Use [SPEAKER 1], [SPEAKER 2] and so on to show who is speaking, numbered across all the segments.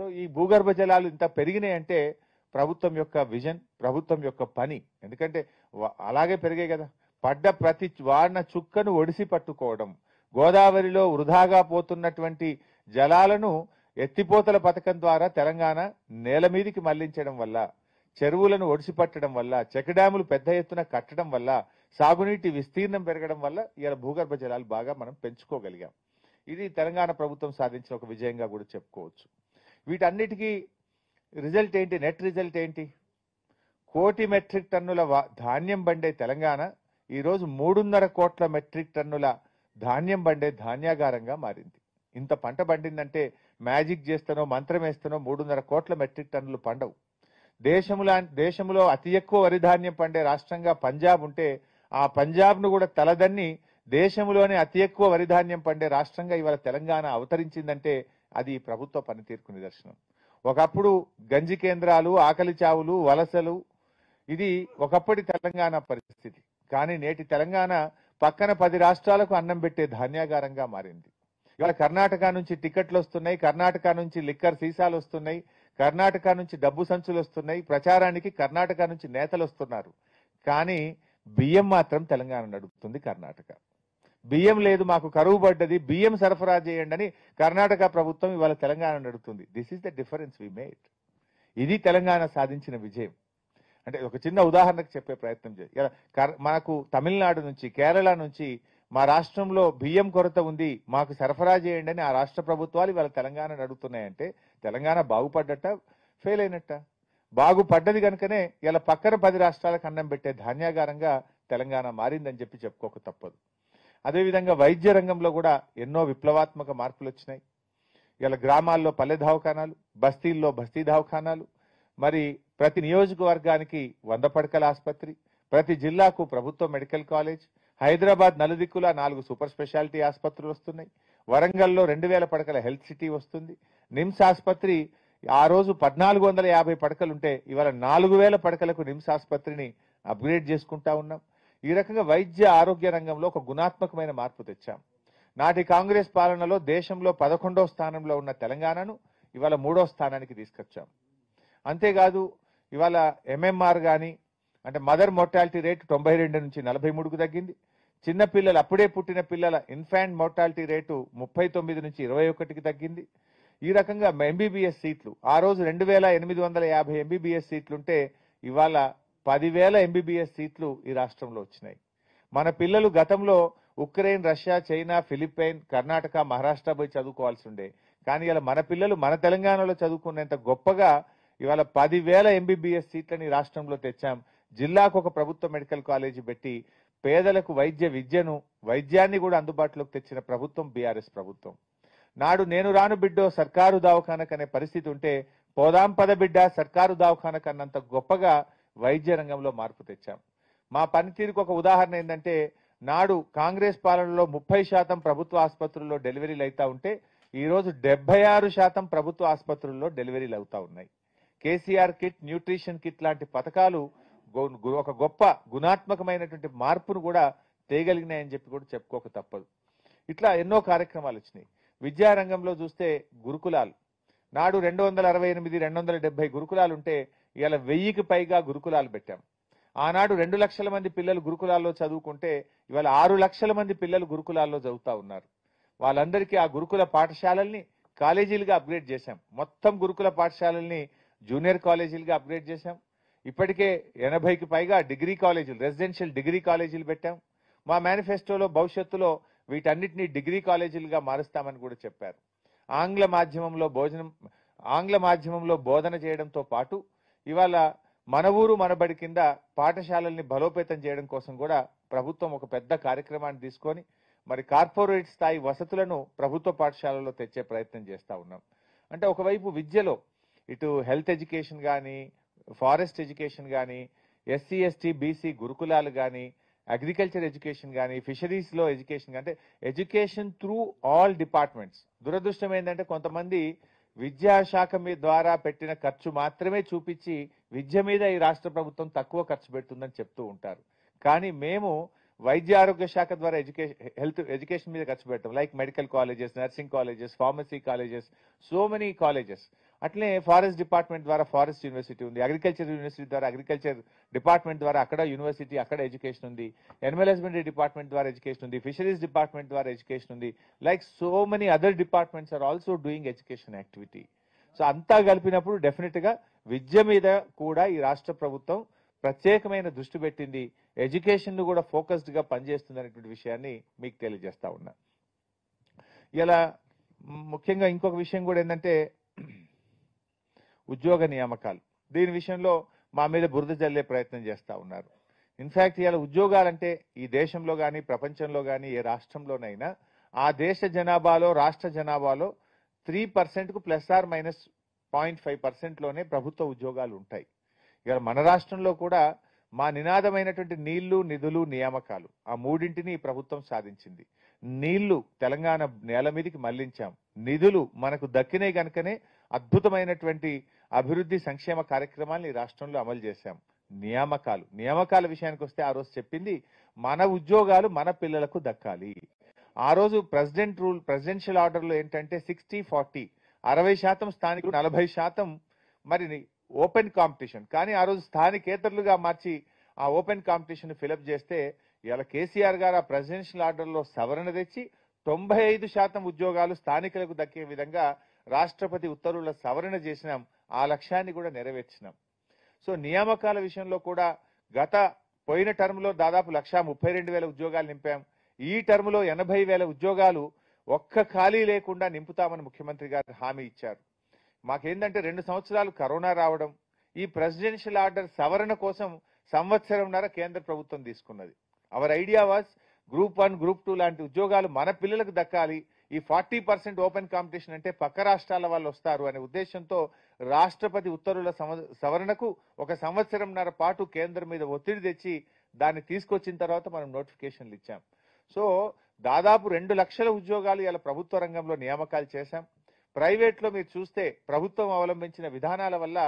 [SPEAKER 1] so ఈ భూగర్భ జలాలు ఇంత పెరిగినాయంటే ప్రభుత్వం యొక్క విజన్ ప్రభుత్వం యొక్క పని ఎందుకంటే అలాగే పెరిగాయి కదా పడ్డ ప్రతి వాడిన చుక్కను ఒడిసి పట్టుకోవడం గోదావరిలో వృధాగా పోతున్నటువంటి జలాలను ఎత్తిపోతల పథకం ద్వారా తెలంగాణ నేల మీదికి మళ్లించడం వల్ల చెరువులను ఒడిసిపట్టడం వల్ల చెక్ డ్యాములు పెద్ద ఎత్తున కట్టడం వల్ల సాగునీటి విస్తీర్ణం పెరగడం వల్ల ఇలా భూగర్భ జలాలు బాగా మనం పెంచుకోగలిగాం ఇది తెలంగాణ ప్రభుత్వం సాధించిన ఒక విజయంగా కూడా చెప్పుకోవచ్చు వీటన్నిటికీ రిజల్ట్ ఏంటి నెట్ రిజల్ట్ ఏంటి కోటి మెట్రిక్ టన్నుల ధాన్యం బండే తెలంగాణ ఈరోజు మూడున్నర కోట్ల మెట్రిక్ టన్నుల ధాన్యం బండే ధాన్యాగారంగా మారింది ఇంత పంట పండిందంటే మ్యాజిక్ చేస్తానో మంత్రం వేస్తానో మూడున్నర కోట్ల మెట్రిక్ టన్నులు పండవు దేశంలో దేశంలో అతి ఎక్కువ వరి ధాన్యం పండే రాష్ట్రంగా పంజాబ్ ఉంటే ఆ పంజాబ్ను కూడా తలదన్ని దేశంలోనే అతి ఎక్కువ వరి ధాన్యం పండే రాష్ట్రంగా ఇవాళ తెలంగాణ అవతరించిందంటే అది ప్రభుత్వ పనితీరుకు నిదర్శనం ఒకప్పుడు గంజి కేంద్రాలు ఆకలి చావులు వలసలు ఇది ఒకప్పటి తెలంగాణ పరిస్థితి కానీ నేటి తెలంగాణ పక్కన పది రాష్ట్రాలకు అన్నం పెట్టే ధాన్యాగారంగా మారింది ఇవాళ కర్ణాటక నుంచి టికెట్లు వస్తున్నాయి కర్ణాటక నుంచి లిక్కర్ సీసాలు వస్తున్నాయి కర్ణాటక నుంచి డబ్బు సంచులు వస్తున్నాయి ప్రచారానికి కర్ణాటక నుంచి నేతలు వస్తున్నారు కానీ బియ్యం మాత్రం తెలంగాణ నడుపుతుంది కర్ణాటక బియ్యం లేదు మాకు కరువు పడ్డది బియ్యం సరఫరా చేయండి అని కర్ణాటక ప్రభుత్వం ఇవాళ తెలంగాణ నడుతుంది this is the difference we made ఇది తెలంగాణ సాధించిన విజయం అంటే ఒక చిన్న ఉదాహరణకు చెప్పే ప్రయత్నం చేసి మనకు తమిళనాడు నుంచి కేరళ నుంచి మా రాష్ట్రంలో బియ్యం కొరత ఉంది మాకు సరఫరా చేయండి అని ఆ రాష్ట్ర ప్రభుత్వాలు ఇవాళ తెలంగాణ నడుపుతున్నాయంటే తెలంగాణ బాగుపడ్డట ఫెయిల్ అయినట్ట బాగుపడ్డది కనుకనే ఇలా పక్కన పది రాష్ట్రాలకు అన్నం పెట్టే ధాన్యాగారంగా తెలంగాణ మారిందని చెప్పి చెప్పుకోక తప్పదు అదేవిధంగా వైద్య రంగంలో కూడా ఎన్నో విప్లవాత్మక మార్పులు వచ్చినాయి ఇలా గ్రామాల్లో పల్లె దవాఖానాలు బస్తీల్లో బస్తీ దవాఖానాలు మరి ప్రతి నియోజకవర్గానికి వంద పడకల ఆసుపత్రి ప్రతి జిల్లాకు ప్రభుత్వ మెడికల్ కాలేజ్ హైదరాబాద్ నలుదిక్కుల నాలుగు సూపర్ స్పెషాలిటీ ఆసుపత్రులు వస్తున్నాయి వరంగల్లో రెండు వేల పడకల హెల్త్ సిటీ వస్తుంది నిమ్స్ ఆసుపత్రి ఆ రోజు పద్నాలుగు వందల యాభై పడకలుంటే ఇవాళ నాలుగు వేల పడకలకు నిమ్స్ ఆసుపత్రిని అప్గ్రేడ్ చేసుకుంటా ఉన్నాం ఈ రకంగా వైద్య ఆరోగ్య రంగంలో ఒక గుణాత్మకమైన మార్పు తెచ్చాం నాటి కాంగ్రెస్ పాలనలో దేశంలో పదకొండో స్థానంలో ఉన్న తెలంగాణను ఇవాళ మూడో స్థానానికి తీసుకొచ్చాం అంతేకాదు ఇవాళ ఎంఎంఆర్ కానీ అంటే మదర్ మోర్టాలిటీ రేటు తొంభై రెండు నుంచి నలభై మూడుకు తగ్గింది చిన్న పిల్లలు అప్పుడే పుట్టిన పిల్లల ఇన్ఫాంట్ మోర్టాలిటీ రేటు ముప్పై తొమ్మిది నుంచి ఇరవై ఒకటికి తగ్గింది ఈ రకంగా ఎంబీబీఎస్ సీట్లు ఆ రోజు రెండు వేల ఎనిమిది వందల యాభై ఎంబీబీఎస్ సీట్లుంటే ఇవాళ పదివేల ఎంబీబీఎస్ సీట్లు ఈ రాష్ట్రంలో వచ్చినాయి మన పిల్లలు గతంలో Ukraine Russia China Philippine Karnataka Maharashtra పోయి చదువుకోవాల్సి ఉండే కానీ ఇలా మన పిల్లలు మన తెలంగాణలో చదువుకున్నంత గొప్పగా ఇవాళ పదివేల ఎంబీబీఎస్ సీట్లని రాష్ట్రంలో తెచ్చాం జిల్లాకు ఒక ప్రభుత్వ మెడికల్ కాలేజీ పెట్టి పేదలకు వైద్య విద్యను వైద్యాన్ని కూడా అందుబాటులోకి తెచ్చిన ప్రభుత్వం బీఆర్ఎస్ ప్రభుత్వం నాడు నేను రాను బిడ్డో సర్కారు దావఖానకనే పరిస్థితి ఉంటే పోదాం పద బిడ్డ సర్కారు దావఖానకన్నంత గొప్పగా వైద్య రంగంలో మార్పు తెచ్చాం మా పనితీరుకు ఒక ఉదాహరణ ఏంటంటే నాడు కాంగ్రెస్ పాలనలో ముప్పై శాతం ప్రభుత్వ ఆసుపత్రుల్లో డెలివరీలు అవుతా ఉంటే ఈరోజు డెబ్బై ఆరు శాతం ప్రభుత్వ ఆసుపత్రుల్లో డెలివరీలు అవుతా ఉన్నాయి కేసీఆర్ కిట్ న్యూట్రిషన్ కిట్ లాంటి పథకాలు ఒక గొప్ప గుణాత్మకమైనటువంటి మార్పును కూడా తేగలిగినాయని చెప్పి కూడా చెప్పుకోక తప్పదు ఇట్లా ఎన్నో కార్యక్రమాలు వచ్చినాయి విద్యారంగంలో చూస్తే గురుకులాలు నాడు రెండు వందల అరవై ఎనిమిది రెండు వందల డెబ్బై ఉంటే ఇవాళ వెయ్యికి పైగా గురుకులాలు పెట్టాం ఆనాడు రెండు లక్షల మంది పిల్లలు గురుకులాల్లో చదువుకుంటే ఇవాళ ఆరు లక్షల మంది పిల్లలు గురుకులాల్లో చదువుతా ఉన్నారు వాళ్ళందరికీ ఆ గురుకుల పాఠశాలల్ని కాలేజీలుగా అప్గ్రేడ్ చేశాం మొత్తం గురుకుల పాఠశాలల్ని జూనియర్ కాలేజీలుగా అప్గ్రేడ్ చేశాం ఇప్పటికే ఎనభైకి పైగా డిగ్రీ కాలేజీలు రెసిడెన్షియల్ డిగ్రీ కాలేజీలు పెట్టాం మా మేనిఫెస్టోలో భవిష్యత్తులో వీటన్నిటినీ డిగ్రీ కాలేజీలుగా మారుస్తామని కూడా చెప్పారు ఆంగ్ల మాధ్యమంలో భోజనం ఆంగ్ల మాధ్యమంలో బోధన చేయడంతో పాటు ఇవాళ మన ఊరు మనబడి కింద పాఠశాలల్ని బలోపేతం చేయడం కోసం కూడా ప్రభుత్వం ఒక పెద్ద కార్యక్రమాన్ని తీసుకొని మరి కార్పొరేట్ స్థాయి వసతులను ప్రభుత్వ పాఠశాలలో తెచ్చే ప్రయత్నం చేస్తూ ఉన్నాం అంటే ఒకవైపు విద్యలో ఇటు హెల్త్ ఎడ్యుకేషన్ కానీ ఫారెస్ట్ ఎడ్యుకేషన్ కానీ ఎస్సీ ఎస్టీ బీసీ గురుకులాలు కానీ అగ్రికల్చర్ ఎడ్యుకేషన్ కానీ ఫిషరీస్లో ఎడ్యుకేషన్ అంటే ఎడ్యుకేషన్ త్రూ ఆల్ డిపార్ట్మెంట్స్ దురదృష్టం ఏంటంటే కొంతమంది విద్యాశాఖ మీ ద్వారా పెట్టిన ఖర్చు మాత్రమే చూపించి విద్య మీద ఈ రాష్ట్ర ప్రభుత్వం తక్కువ ఖర్చు పెడుతుందని చెప్తూ ఉంటారు కానీ మేము వైద్య ఆరోగ్య శాఖ ద్వారా ఎడ్యుకేషన్ హెల్త్ ఎడ్యుకేషన్ మీద ఖర్చు పెడతాం like medical colleges nursing colleges pharmacy colleges so many colleges అట్లే ఫారెస్ట్ డిపార్ట్మెంట్ ద్వారా ఫారెస్ట్ యూనివర్సిటీ ఉంది అగ్రికల్చర్ యూనివర్సిటీ ద్వారా అగ్రికల్చర్ డిపార్ట్మెంట్ ద్వారా అక్కడ యూనివర్సిటీ అక్కడ ఎడ్యుకేషన్ ఉంది ఎనిమల్ డిపార్ట్మెంట్ ద్వారా ఎడ్యుకేషన్ ఉంది ఫిషరీస్ డిపార్ట్మెంట్ ద్వారా ఎడ్యుకేషన్ ఉంది like so many other departments are also doing education activity so అంతా కలిపినప్పుడు డెఫినెట్గా విద్య మీద కూడా ఈ రాష్ట్ర ప్రభుత్వం ప్రత్యేకమైన దృష్టి పెట్టింది ఎడ్యుకేషన్ కూడా ఫోకస్డ్గా పనిచేస్తుంది అనేటువంటి విషయాన్ని మీకు తెలియజేస్తా ఉన్నా ఇలా ముఖ్యంగా ఇంకొక విషయం కూడా ఏంటంటే ఉద్యోగ నియామకాలు దీని విషయంలో మా మీద బురద జల్లే ప్రయత్నం చేస్తూ ఉన్నారు ఇన్ఫ్యాక్ట్ ఇవాళ ఉద్యోగాలంటే ఈ దేశంలో కానీ ప్రపంచంలో కానీ ఏ రాష్ట్రంలోనైనా ఆ దేశ జనాభాలో రాష్ట్ర జనాభాలో త్రీ పర్సెంట్కు plus or minus point five పర్సెంట్లోనే ప్రభుత్వ ఉద్యోగాలు ఉంటాయి ఇక మన రాష్ట్రంలో కూడా మా నినాదమైనటువంటి నీళ్లు నిధులు నియామకాలు ఆ మూడింటిని ప్రభుత్వం సాధించింది నీళ్లు తెలంగాణ నేల మీదకి మళ్లించాం నిధులు మనకు దక్కినాయి కనుకనే అద్భుతమైనటువంటి అభివృద్ధి సంక్షేమ కార్యక్రమాన్ని రాష్ట్రంలో అమలు చేశాం నియామకాలు నియామకాల విషయానికి వస్తే ఆ రోజు చెప్పింది మన ఉద్యోగాలు మన పిల్లలకు దక్కాలి ఆ రోజు ప్రెసిడెంట్ రూల్ ప్రెసిడెన్షియల్ ఆర్డర్లో ఏంటంటే సిక్స్టీ ఫార్టీ అరవై శాతం స్థానికులు నలభై శాతం మరి ఓపెన్ కాంపిటీషన్ కానీ ఆ రోజు స్థానికేతరులుగా మార్చి ఆ ఓపెన్ కాంపిటీషన్ ఫిలప్ చేస్తే ఇలా కేసీఆర్ గారు ఆ ప్రెసిడెన్షియల్ ఆర్డర్లో సవరణ తెచ్చి తొంభై ఐదు శాతం ఉద్యోగాలు స్థానికులకు దక్కే విధంగా రాష్ట్రపతి ఉత్తర్వుల సవరణ చేసినాం ఆ లక్ష్యాన్ని కూడా నెరవేర్చినాం సో నియామకాల విషయంలో కూడా గత పోయిన టర్మ్లో దాదాపు లక్షా ముప్పై రెండు వేల ఉద్యోగాలు నింపాం ఈ టర్మ్లో ఎనభై వేల ఉద్యోగాలు ఒక్క ఖాళీ లేకుండా నింపుతామని ముఖ్యమంత్రి గారు హామీ ఇచ్చారు మాకేందంటే రెండు సంవత్సరాలు కరోనా రావడం ఈ ప్రెసిడెన్షియల్ ఆర్డర్ సవరణ కోసం సంవత్సరంన్నర కేంద్ర ప్రభుత్వం తీసుకున్నది our idea was group one group two లాంటి ఉద్యోగాలు మన పిల్లలకు దక్కాలి ఈ ఫార్టీ పర్సెంట్ ఓపెన్ కాంపిటీషన్ అంటే పక్క రాష్ట్రాల వాళ్ళు వస్తారు అనే ఉద్దేశంతో రాష్ట్రపతి ఉత్తర్వుల సవరణకు ఒక సంవత్సరంన్నర పాటు కేంద్రం మీద ఒత్తిడి తెచ్చి దాన్ని తీసుకొచ్చిన తర్వాత మనం నోటిఫికేషన్లు ఇచ్చాం సో దాదాపు రెండు లక్షల ఉద్యోగాలు ఇలా ప్రభుత్వ రంగంలో నియామకాలు చేశాం ప్రైవేట్లో మీరు చూస్తే ప్రభుత్వం అవలంబించిన విధానాల వల్ల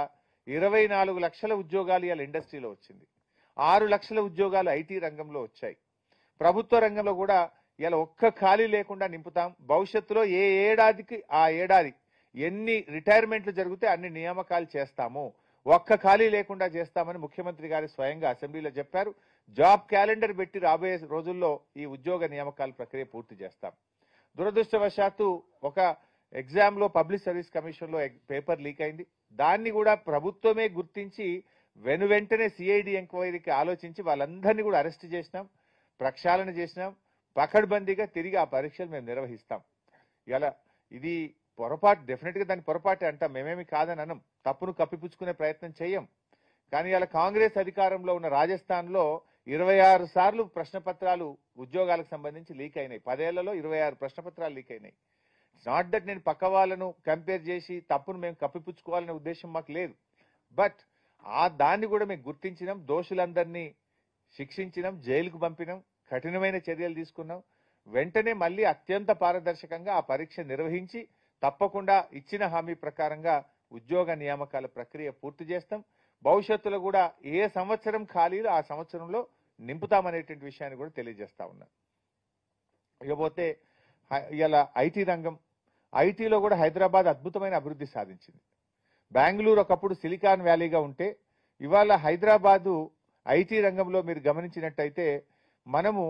[SPEAKER 1] ఇరవై నాలుగు లక్షల ఉద్యోగాలు ఇలా ఇండస్ట్రీలో వచ్చింది ఆరు లక్షల ఉద్యోగాలు ఐటీ రంగంలో వచ్చాయి ప్రభుత్వ రంగంలో కూడా ఇలా ఒక్క ఖాళీ లేకుండా నింపుతాం భవిష్యత్తులో ఏ ఏడాదికి ఆ ఏడాది ఎన్ని రిటైర్మెంట్లు జరిగితే అన్ని నియామకాలు చేస్తాము ఒక్క ఖాళీ లేకుండా చేస్తామని ముఖ్యమంత్రి గారు స్వయంగా అసెంబ్లీలో చెప్పారు జాబ్ క్యాలెండర్ పెట్టి రాబోయే రోజుల్లో ఈ ఉద్యోగ నియామకాల ప్రక్రియ పూర్తి చేస్తాం దురదృష్టవశాత్తు ఒక ఎగ్జామ్లో పబ్లిక్ సర్వీస్ కమిషన్లో పేపర్ లీక్ అయింది దాన్ని కూడా ప్రభుత్వమే గుర్తించి వెను వెంటనే సిఐడి ఎంక్వైరీకి ఆలోచించి వాళ్ళందరినీ కూడా అరెస్ట్ చేసినాం ప్రక్షాళన చేసినాం పకడ్బందీగా తిరిగి ఆ పరీక్షలు మేము నిర్వహిస్తాం ఇలా ఇది పొరపాటు డెఫినెట్గా దాని పొరపాటే అంటాం మేమేమి కాదని అనం తప్పును కప్పిపుచ్చుకునే ప్రయత్నం చేయం కానీ ఇలా కాంగ్రెస్ అధికారంలో ఉన్న రాజస్థాన్లో ఇరవై ఆరు సార్లు ప్రశ్నపత్రాలు ఉద్యోగాలకు సంబంధించి లీక్ అయినాయి పదేళ్లలో ఇరవై ఆరు ప్రశ్నపత్రాలు లీక్ అయినాయి నాట్ దట్ నేను పక్క వాళ్ళను కంపేర్ చేసి తప్పును మేము కప్పిపుచ్చుకోవాలనే ఉద్దేశం మాకు లేదు బట్ ఆ దాన్ని కూడా మేము గుర్తించినాం దోషులందరినీ శిక్షించినాం జైలుకు పంపినాం కఠినమైన చర్యలు తీసుకున్నాం వెంటనే మళ్ళీ అత్యంత పారదర్శకంగా ఆ పరీక్ష నిర్వహించి తప్పకుండా ఇచ్చిన హామీ ప్రకారంగా ఉద్యోగ నియామకాల ప్రక్రియ పూర్తి చేస్తాం భవిష్యత్తులో కూడా ఏ సంవత్సరం ఖాళీలు ఆ సంవత్సరంలో నింపుతామనేటువంటి విషయాన్ని కూడా తెలియజేస్తా ఉన్నాం ఇకపోతే ఇలా ఐటీ రంగం ఐటీలో కూడా హైదరాబాద్ అద్భుతమైన అభివృద్ధి సాధించింది బెంగళూరు ఒకప్పుడు సిలికాన్ వ్యాలీగా ఉంటే ఇవాళ హైదరాబాదు ఐటీ రంగంలో మీరు గమనించినట్టయితే మనము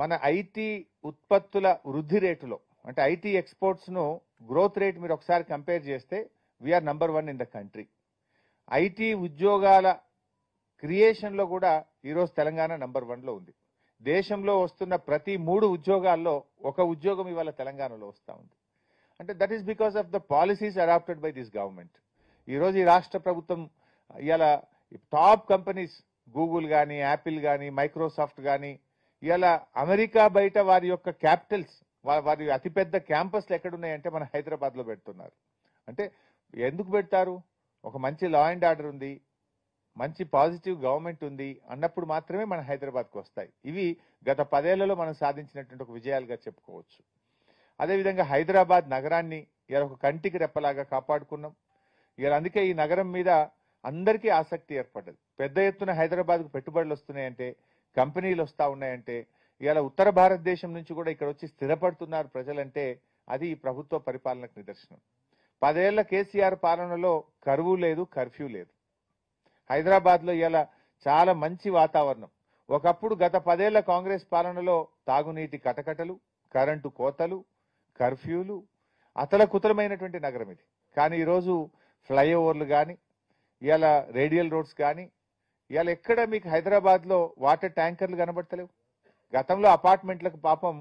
[SPEAKER 1] మన ఐటీ ఉత్పత్తుల వృద్ధి రేటులో అంటే ఐటీ ఎక్స్పోర్ట్స్ను గ్రోత్ రేట్ మీరు ఒకసారి కంపేర్ చేస్తే we're number one in the country IT ఉద్యోగాల క్రియేషన్లో కూడా ఈరోజు తెలంగాణ నంబర్ వన్లో ఉంది దేశంలో వస్తున్న ప్రతి మూడు ఉద్యోగాల్లో ఒక ఉద్యోగం ఇవాళ తెలంగాణలో వస్తూ ఉంది అంటే that is because of the policies adopted by this government ఈరోజు ఈ రాష్ట్ర ప్రభుత్వం ఇలా టాప్ కంపెనీస్ గూగుల్ కానీ యాపిల్ కానీ మైక్రోసాఫ్ట్ కానీ ఇలా అమెరికా బయట వారి యొక్క క్యాపిటల్స్ వారి అతిపెద్ద క్యాంపస్లు ఎక్కడున్నాయంటే మన హైదరాబాద్లో పెడుతున్నారు అంటే ఎందుకు పెడతారు ఒక మంచి లా అండ్ ఆర్డర్ ఉంది మంచి పాజిటివ్ గవర్నమెంట్ ఉంది అన్నప్పుడు మాత్రమే మన హైదరాబాద్కు వస్తాయి ఇవి గత పదేళ్లలో మనం సాధించినటువంటి ఒక విజయాలుగా చెప్పుకోవచ్చు అదేవిధంగా హైదరాబాద్ నగరాన్ని ఇలా ఒక కంటికి రెప్పలాగా కాపాడుకున్నాం ఇలా అందుకే ఈ నగరం మీద అందరికీ ఆసక్తి ఏర్పడ్డది పెద్ద ఎత్తున హైదరాబాద్కు పెట్టుబడులు వస్తున్నాయంటే కంపెనీలు వస్తూ ఉన్నాయంటే ఇవాళ ఉత్తర భారతదేశం నుంచి కూడా ఇక్కడ వచ్చి స్థిరపడుతున్నారు ప్రజలంటే అది ఈ ప్రభుత్వ పరిపాలనకు నిదర్శనం పదేళ్ల కేసీఆర్ పాలనలో కరువు లేదు కర్ఫ్యూ లేదు హైదరాబాద్లో ఇవాళ చాలా మంచి వాతావరణం ఒకప్పుడు గత పదేళ్ల కాంగ్రెస్ పాలనలో తాగునీటి కటకటలు కరెంటు కోతలు కర్ఫ్యూలు అతలకుతలమైనటువంటి నగరం ఇది కానీ ఈరోజు ఫ్లైఓవర్లు కానీ ఇవాళ రేడియల్ రోడ్స్ కానీ ఇవాళ ఎక్కడ మీకు హైదరాబాద్లో వాటర్ ట్యాంకర్లు కనబడతలేవు గతంలో అపార్ట్మెంట్లకు పాపం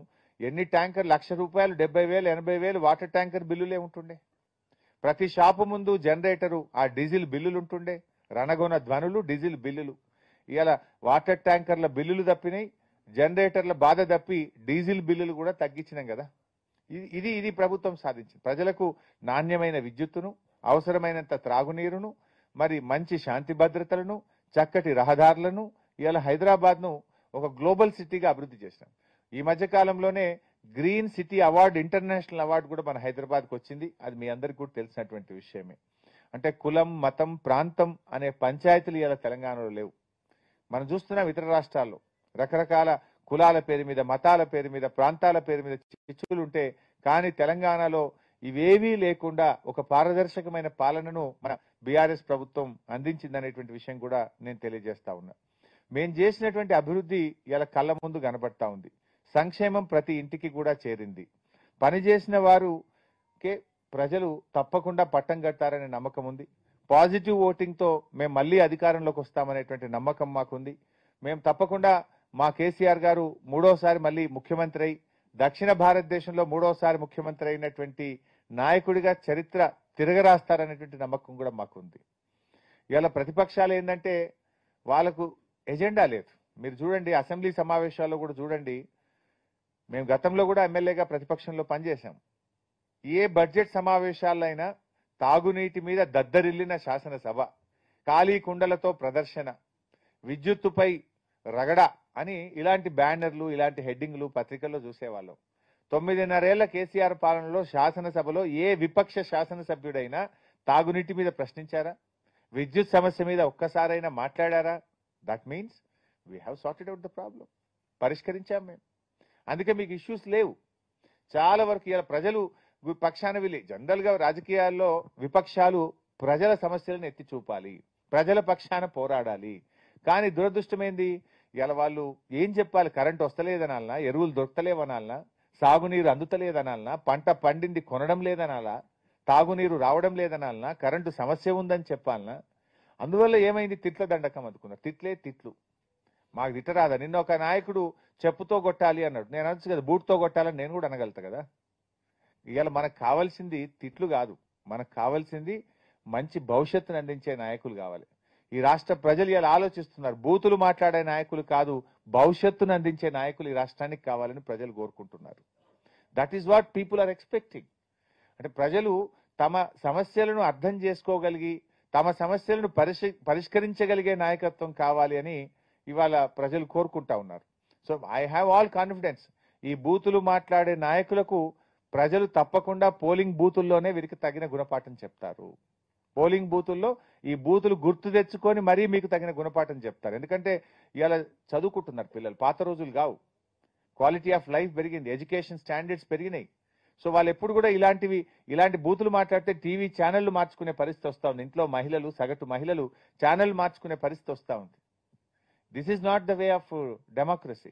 [SPEAKER 1] ఎన్ని ట్యాంకర్ లక్ష రూపాయలు డెబ్బై వేలు ఎనభై వేలు వాటర్ ట్యాంకర్ బిల్లులే ఉంటుండే ప్రతి షాపు ముందు జనరేటరు ఆ డీజిల్ బిల్లులు ఉంటుండే రణగొన ధ్వనులు డీజిల్ బిల్లులు ఇవాళ వాటర్ ట్యాంకర్ల బిల్లులు తప్పినాయి జనరేటర్ల బాధ తప్పి డీజిల్ బిల్లులు కూడా తగ్గించినాం కదా ఇది ఇది ప్రభుత్వం సాధించింది ప్రజలకు నాణ్యమైన విద్యుత్తును అవసరమైనంత త్రాగునీరును మరి మంచి శాంతి భద్రతలను చక్కటి రహదారులను ఇవాళ హైదరాబాద్ను ఒక గ్లోబల్ సిటీగా అభివృద్ధి చేసినాం ఈ మధ్య కాలంలోనే green city award international award కూడా మన హైదరాబాద్కి వచ్చింది అది మీ అందరికీ కూడా తెలిసినటువంటి విషయమే అంటే కులం మతం ప్రాంతం అనే పంచాయతీలు ఇలా తెలంగాణలో లేవు మనం చూస్తున్నాం ఇతర రాష్ట్రాల్లో రకరకాల కులాల పేరు మీద మతాల పేరు మీద ప్రాంతాల పేరు మీద చిచ్చులు ఉంటే కానీ తెలంగాణలో ఇవేవీ లేకుండా ఒక పారదర్శకమైన పాలనను మన బీఆర్ఎస్ ప్రభుత్వం అందించింది అనేటువంటి విషయం కూడా నేను తెలియజేస్తా ఉన్నా మేం చేసినటువంటి అభివృద్ధి ఇలా కళ్ళ ముందు కనబడతా ఉంది సంక్షేమం ప్రతి ఇంటికి కూడా చేరింది పనిచేసిన వారుకే ప్రజలు తప్పకుండా పట్టం కట్టారనే నమ్మకం ఉంది పాజిటివ్ ఓటింగ్తో మేము మళ్ళీ అధికారంలోకి వస్తామనేటువంటి నమ్మకం మాకుంది మేము తప్పకుండా మా కేసీఆర్ గారు మూడోసారి మళ్ళీ ముఖ్యమంత్రి అయి దక్షిణ భారతదేశంలో మూడోసారి ముఖ్యమంత్రి అయినటువంటి నాయకుడిగా చరిత్ర తిరగరాస్తారనేటువంటి నమ్మకం కూడా మాకుంది ఇవాళ ప్రతిపక్షాలు ఏంటంటే వాళ్ళకు ఎజెండా లేదు మీరు చూడండి అసెంబ్లీ సమావేశాల్లో కూడా చూడండి మేము గతంలో కూడా ఎమ్మెల్యేగా ప్రతిపక్షంలో పనిచేశాం ఏ బడ్జెట్ సమావేశాలైనా తాగునీటి మీద దద్దరిల్లిన శాసనసభ ఖాళీ కుండలతో ప్రదర్శన విద్యుత్తుపై రగడ అని ఇలాంటి బ్యానర్లు ఇలాంటి హెడ్డింగ్లు పత్రికల్లో చూసేవాళ్ళం తొమ్మిదిన్నరేళ్ల కేసీఆర్ పాలనలో శాసనసభలో ఏ విపక్ష శాసనసభ్యుడైనా తాగునీటి మీద ప్రశ్నించారా విద్యుత్ సమస్య మీద ఒక్కసారైనా మాట్లాడారా that means we have sorted out the problem పరిష్కరించాం మేము అందుకే మీకు ఇష్యూస్ లేవు చాలా వరకు ఇలా ప్రజలు పక్షాన వెళ్ళి జనరల్గా రాజకీయాల్లో విపక్షాలు ప్రజల సమస్యలను ఎత్తి చూపాలి ప్రజల పక్షాన పోరాడాలి కానీ దురదృష్టమైంది ఇవాళ వాళ్ళు ఏం చెప్పాలి కరెంట్ వస్తలేదనాలన ఎరువులు దొరకలేవనాలన సాగునీరు అందుతలేదనాలన పంట పండింది కొనడం లేదనాలా తాగునీరు రావడం లేదనాలన కరెంటు సమస్య ఉందని చెప్పాలన అందువల్ల ఏమైంది తిట్ల దండకం అనుకున్నారు తిట్లే తిట్లు మాకు తిట్టరాదా నిన్న ఒక నాయకుడు చెప్పుతో కొట్టాలి అన్నాడు నేను అనొచ్చు కదా బూట్తో కొట్టాలని నేను కూడా అనగలుగుతా కదా ఇవాళ మనకు కావాల్సింది తిట్లు కాదు మనకు కావాల్సింది మంచి భవిష్యత్తును అందించే నాయకులు కావాలి ఈ రాష్ట్ర ప్రజలు ఇలా ఆలోచిస్తున్నారు బూతులు మాట్లాడే నాయకులు కాదు భవిష్యత్తును అందించే నాయకులు ఈ రాష్ట్రానికి కావాలని ప్రజలు కోరుకుంటున్నారు that is what people are expecting అంటే ప్రజలు తమ సమస్యలను అర్థం చేసుకోగలిగి తమ సమస్యలను పరిష్ పరిష్కరించగలిగే నాయకత్వం కావాలి అని ఇవాళ ప్రజలు కోరుకుంటా ఉన్నారు so I have all confidence ఈ బూతులు మాట్లాడే నాయకులకు ప్రజలు తప్పకుండా పోలింగ్ బూతుల్లోనే వీరికి తగిన గుణపాఠం చెప్తారు పోలింగ్ బూతుల్లో ఈ బూతులు గుర్తు తెచ్చుకొని మరీ మీకు తగిన గుణపాఠం చెప్తారు ఎందుకంటే ఇలా చదువుకుంటున్నారు పిల్లలు పాత రోజులు కావు క్వాలిటీ ఆఫ్ లైఫ్ పెరిగింది ఎడ్యుకేషన్ స్టాండర్డ్స్ పెరిగినాయి సో వాళ్ళు ఎప్పుడు కూడా ఇలాంటివి ఇలాంటి బూతులు మాట్లాడితే టీవీ ఛానళ్లు మార్చుకునే పరిస్థితి వస్తూ ఉంది ఇంట్లో మహిళలు సగటు మహిళలు ఛానల్ మార్చుకునే పరిస్థితి వస్తూ ఉంది this is not the way of democracy